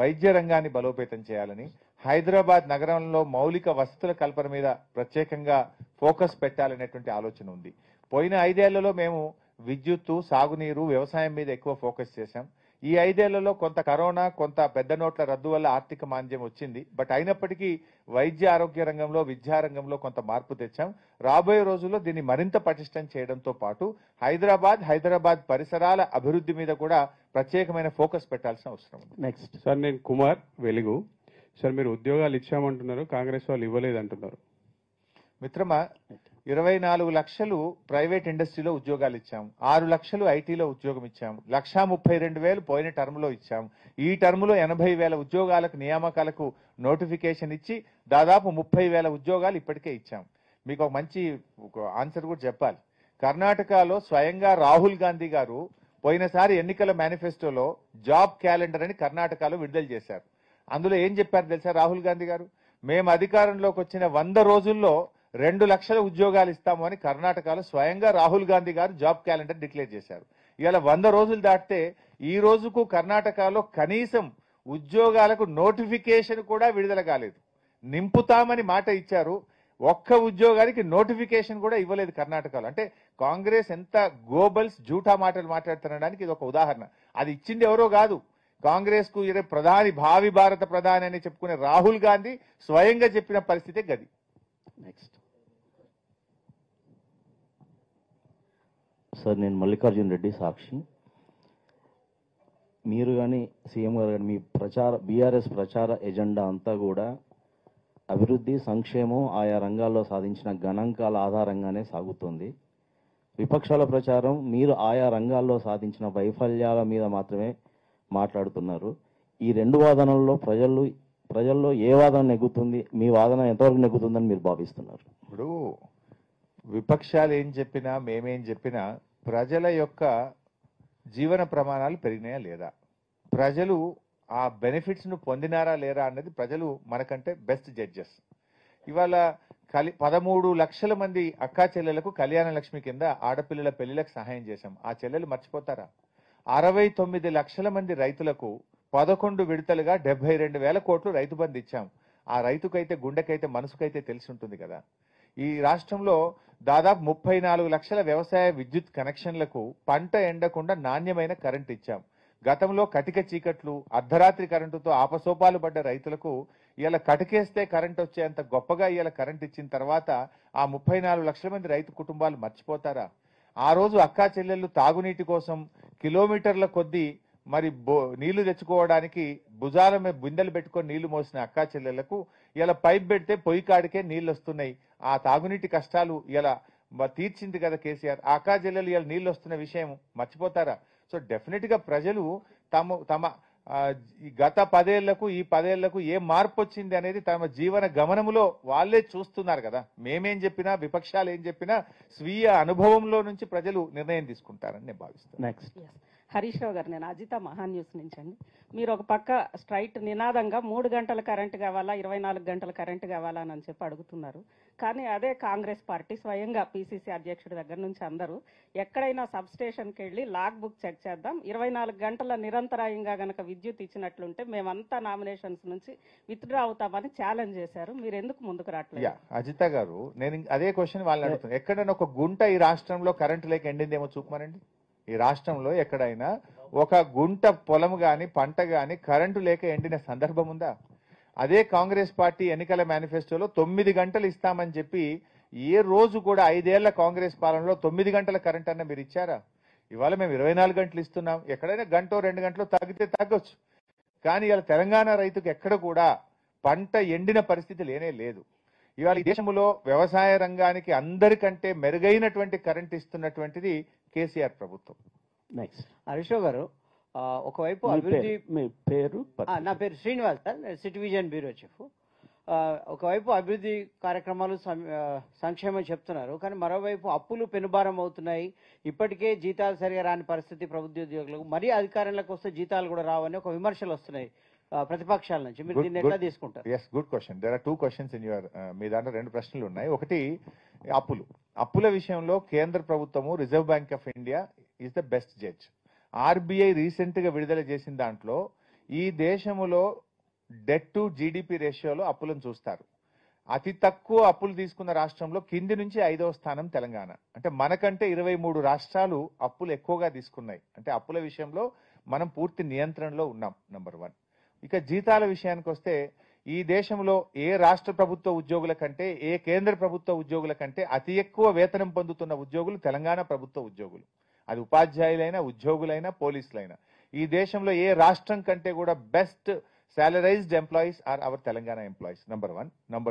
[SPEAKER 1] వైద్య రంగాన్ని బలోపేతం చేయాలని హైదరాబాద్ నగరంలో మౌలిక వసతుల కల్పన మీద ప్రత్యేకంగా ఫోకస్ పెట్టాలనేటువంటి ఆలోచన ఉంది పోయిన ఐదేళ్లలో మేము విద్యుత్తు సాగునీరు వ్యవసాయం మీద ఎక్కువ ఫోకస్ చేశాం ఈ ఐదేళ్లలో కొంత కరోనా కొంత పెద్ద నోట్ల రద్దు వల్ల ఆర్థిక మాంద్యం వచ్చింది బట్ అయినప్పటికీ వైద్య ఆరోగ్య రంగంలో విద్యారంగంలో కొంత మార్పు తెచ్చాం రాబోయే రోజుల్లో దీన్ని మరింత పటిష్టం చేయడంతో పాటు హైదరాబాద్ హైదరాబాద్ పరిసరాల అభివృద్ధి మీద కూడా ప్రత్యేకమైన ఫోకస్ పెట్టాల్సిన అవసరం ఉంది నెక్స్ట్ సార్ నేను కుమార్ వెలుగు సార్ మీరు ఉద్యోగాలు ఇచ్చామంటున్నారు కాంగ్రెస్ వాళ్ళు ఇవ్వలేదంటున్నారు మిత్రమా ఇరవై నాలుగు లక్షలు ప్రైవేట్ ఇండస్ట్రీలో ఉద్యోగాలు ఇచ్చాం ఆరు లక్షలు ఐటీలో ఉద్యోగం ఇచ్చాం లక్షా ముప్పై రెండు వేలు పోయిన టర్మ్లో ఇచ్చాం ఈ టర్మ్లో ఎనభై వేల ఉద్యోగాలకు నియామకాలకు నోటిఫికేషన్ ఇచ్చి దాదాపు ముప్పై వేల ఉద్యోగాలు ఇప్పటికే ఇచ్చాం మీకు ఒక మంచి ఆన్సర్ కూడా చెప్పాలి కర్ణాటకలో స్వయంగా రాహుల్ గాంధీ గారు పోయినసారి ఎన్నికల మేనిఫెస్టోలో జాబ్ క్యాలెండర్ అని కర్ణాటకలో విడుదల చేశారు అందులో ఏం చెప్పారు తెలుసా రాహుల్ గాంధీ గారు మేము అధికారంలోకి వచ్చిన వంద రోజుల్లో రెండు లక్షల ఉద్యోగాలు ఇస్తాము అని కర్ణాటకలో స్వయంగా రాహుల్ గాంధీ గారు జాబ్ క్యాలెండర్ డిక్లేర్ చేశారు ఇవాళ వంద రోజులు దాటితే ఈ రోజుకు కర్ణాటకలో కనీసం ఉద్యోగాలకు నోటిఫికేషన్ కూడా విడుదల కాలేదు నింపుతామని మాట ఇచ్చారు ఒక్క ఉద్యోగానికి నోటిఫికేషన్ కూడా ఇవ్వలేదు కర్ణాటకలో అంటే కాంగ్రెస్ ఎంత గోబల్స్ జూఠా మాటలు మాట్లాడుతుండడానికి ఇది ఒక ఉదాహరణ అది ఇచ్చింది ఎవరో కాదు కాంగ్రెస్ కు ప్రధాని భావి భారత ప్రధాని అని చెప్పుకునే రాహుల్ గాంధీ స్వయంగా చెప్పిన పరిస్థితే గది నెక్స్ట్ సార్ నేను మల్లికార్జున్ రెడ్డి సాక్షి మీరు కానీ సీఎం గారు కానీ మీ ప్రచార బీఆర్ఎస్ ప్రచార ఎజెండా అంతా కూడా అభివృద్ధి సంక్షేమం ఆయా రంగాల్లో సాధించిన గణాంకాల ఆధారంగానే సాగుతుంది విపక్షాల ప్రచారం మీరు ఆయా రంగాల్లో సాధించిన వైఫల్యాల మీద మాత్రమే మాట్లాడుతున్నారు ఈ రెండు వాదనల్లో ప్రజలు ప్రజల్లో ఏ వాదన నెగ్గుతుంది మీ వాదన ఎంతవరకు నెగ్గుతుందని మీరు భావిస్తున్నారు ఇప్పుడు విపక్షాలు ఏం చెప్పినా మేమేం చెప్పినా ప్రజల యొక్క జీవన ప్రమాణాలు పెరిగినాయా లేదా ప్రజలు ఆ బెనిఫిట్స్ను పొందినారా లేరా అన్నది ప్రజలు మనకంటే బెస్ట్ జడ్జెస్ ఇవాళ కలి పదమూడు లక్షల మంది అక్కా చెల్లెలకు కళ్యాణ లక్ష్మి కింద ఆడపిల్లల పెళ్లిలకు సహాయం చేశాం ఆ చెల్లెలు మర్చిపోతారా అరవై తొమ్మిది లక్షల మంది రైతులకు పదకొండు విడతలుగా డెబ్బై రెండు వేల కోట్లు రైతు బంధు ఇచ్చాం ఆ రైతుకైతే గుండెకైతే మనసుకైతే తెలిసి ఉంటుంది కదా ఈ రాష్ట్రంలో దాదాపు ముప్పై నాలుగు లక్షల వ్యవసాయ విద్యుత్ కనెక్షన్లకు పంట ఎండకుండా నాణ్యమైన కరెంట్ ఇచ్చాం గతంలో కటిక చీకట్లు అర్ధరాత్రి కరెంటుతో ఆపసోపాలు పడ్డ రైతులకు ఇలా కటికేస్తే కరెంట్ వచ్చేంత గొప్పగా ఇలా కరెంట్ ఇచ్చిన తర్వాత ఆ ముప్పై నాలుగు లక్షల మంది రైతు కుటుంబాలు మర్చిపోతారా ఆ రోజు అక్కా చెల్లెళ్లు తాగునీటి కోసం కిలోమీటర్ల కొద్దీ మరి నీళ్లు తెచ్చుకోవడానికి భుజాల మీద బిందెలు పెట్టుకొని నీళ్లు మోసిన అక్కా చెల్లెళ్లకు ఇలా పైప్ పెడితే పొయ్యి కాడికే నీళ్ళు వస్తున్నాయి ఆ తాగునీటి కష్టాలు ఇలా తీర్చింది కదా కేసీఆర్ ఆకా జిల్లాలు ఇలా నీళ్ళు వస్తున్న విషయం మర్చిపోతారా సో డెఫినెట్ గా ప్రజలు తమ తమ గత పదేళ్లకు ఈ పదేళ్లకు ఏ మార్పు వచ్చింది అనేది తమ జీవన గమనములో వాళ్ళే చూస్తున్నారు కదా మేమేం చెప్పినా విపక్షాలు ఏం చెప్పినా స్వీయ అనుభవంలో నుంచి ప్రజలు నిర్ణయం తీసుకుంటారని నేను భావిస్తాను నెక్స్ట్ హరీష్ రావు గారు నేను అజిత మహా న్యూస్ నుంచి అండి మీరు ఒక పక్క స్ట్రైట్ నినాదంగా మూడు గంటల కరెంటు కావాలా ఇరవై నాలుగు గంటల కరెంటు కావాలా అని చెప్పి అడుగుతున్నారు కానీ అదే కాంగ్రెస్ పార్టీ స్వయంగా పీసీసీ అధ్యక్షుడి దగ్గర నుంచి అందరూ ఎక్కడైనా సబ్ స్టేషన్కి వెళ్ళి లాగ్ బుక్ చెక్ చేద్దాం ఇరవై నాలుగు గంటల నిరంతరాయంగా గనక విద్యుత్ ఇచ్చినట్లుంటే మేమంతా నామినేషన్స్ నుంచి విత్డ్రా అవుతామని ఛాలెంజ్ చేశారు మీరు ఎందుకు ముందుకు రావట్లేదు అజిత గారు నేను అదే క్వశ్చన్ వాళ్ళని అడుగుతున్నాను ఎక్కడైనా ఒక గుంట ఈ రాష్ట్రంలో కరెంటు లేక ఎండిందేమో చూపమనండి ఈ రాష్ట్రంలో ఎక్కడైనా ఒక గుంట పొలం కానీ పంట కానీ కరెంటు లేక ఎండిన సందర్భం ఉందా అదే కాంగ్రెస్ పార్టీ ఎన్నికల మేనిఫెస్టోలో తొమ్మిది గంటలు ఇస్తామని చెప్పి ఏ రోజు కూడా ఐదేళ్ల కాంగ్రెస్ పాలనలో తొమ్మిది గంటల కరెంట్ అన్న మీరు ఇచ్చారా ఇవాళ మేము ఇరవై నాలుగు గంటలు ఇస్తున్నాం ఎక్కడైనా గంటో రెండు గంటలు తగ్గితే తగ్గొచ్చు కానీ ఇవాళ తెలంగాణ రైతుకు ఎక్కడ కూడా పంట ఎండిన పరిస్థితి లేనే లేదు ఇవాళ దేశంలో వ్యవసాయ రంగానికి అందరికంటే మెరుగైనటువంటి కరెంట్ ఇస్తున్నటువంటిది కేసీఆర్ ప్రభుత్వం నెక్స్ట్ హరీష్ గారు ఒకవైపు అభివృద్ధి మీ పేరు నా పేరు Srinivas sir city vision bureau chief ఒకవైపు అభివృద్ధి కార్యక్రమాలు సంక్షేమం చెప్తున్నారు కానీ మరోవైపు అప్పులు పెనుభారం అవుతున్నాయి ఇప్పటికే జీతాలు సరిగా రాని పరిస్థితి ప్రభుత్వ ఉద్యోగులకు మరీ అధికారంలోకి వస్తే జీతాలు కూడా రావని ఒక విమర్శలు వస్తున్నాయి ప్రతిపక్షాల నుంచి మీరు దీన్ని ఎట్లా తీసుకుంటారు yes good question there are two questions in your మీ దాంట్లో రెండు ప్రశ్నలు ఉన్నాయి ఒకటి అప్పులు అప్పుల విషయంలో కేంద్ర ప్రభుత్వము reserve bank of India is the best judge RBI రీసెంట్గా విడుదల చేసిన దాంట్లో ఈ దేశంలో డెట్ టు జీడిపి రేషియోలో అప్పులను చూస్తారు అతి తక్కువ అప్పులు తీసుకున్న రాష్ట్రంలో కింది నుంచి ఐదవ స్థానం తెలంగాణ అంటే మనకంటే ఇరవై మూడు రాష్ట్రాలు అప్పులు ఎక్కువగా తీసుకున్నాయి అంటే అప్పుల విషయంలో మనం పూర్తి నియంత్రణలో ఉన్నాం నంబర్ వన్ ఇక జీతాల విషయానికి వస్తే ఈ దేశంలో ఏ రాష్ట్ర ప్రభుత్వ ఉద్యోగుల కంటే ఏ కేంద్ర ప్రభుత్వ ఉద్యోగుల కంటే అతి ఎక్కువ వేతనం పొందుతున్న ఉద్యోగులు తెలంగాణ ప్రభుత్వ ఉద్యోగులు అది ఉపాధ్యాయులైనా ఉద్యోగులైనా పోలీసులైనా ఈ దేశంలో ఏ రాష్ట్రం కంటే కూడా best salaried employees are our Telangana employees number one number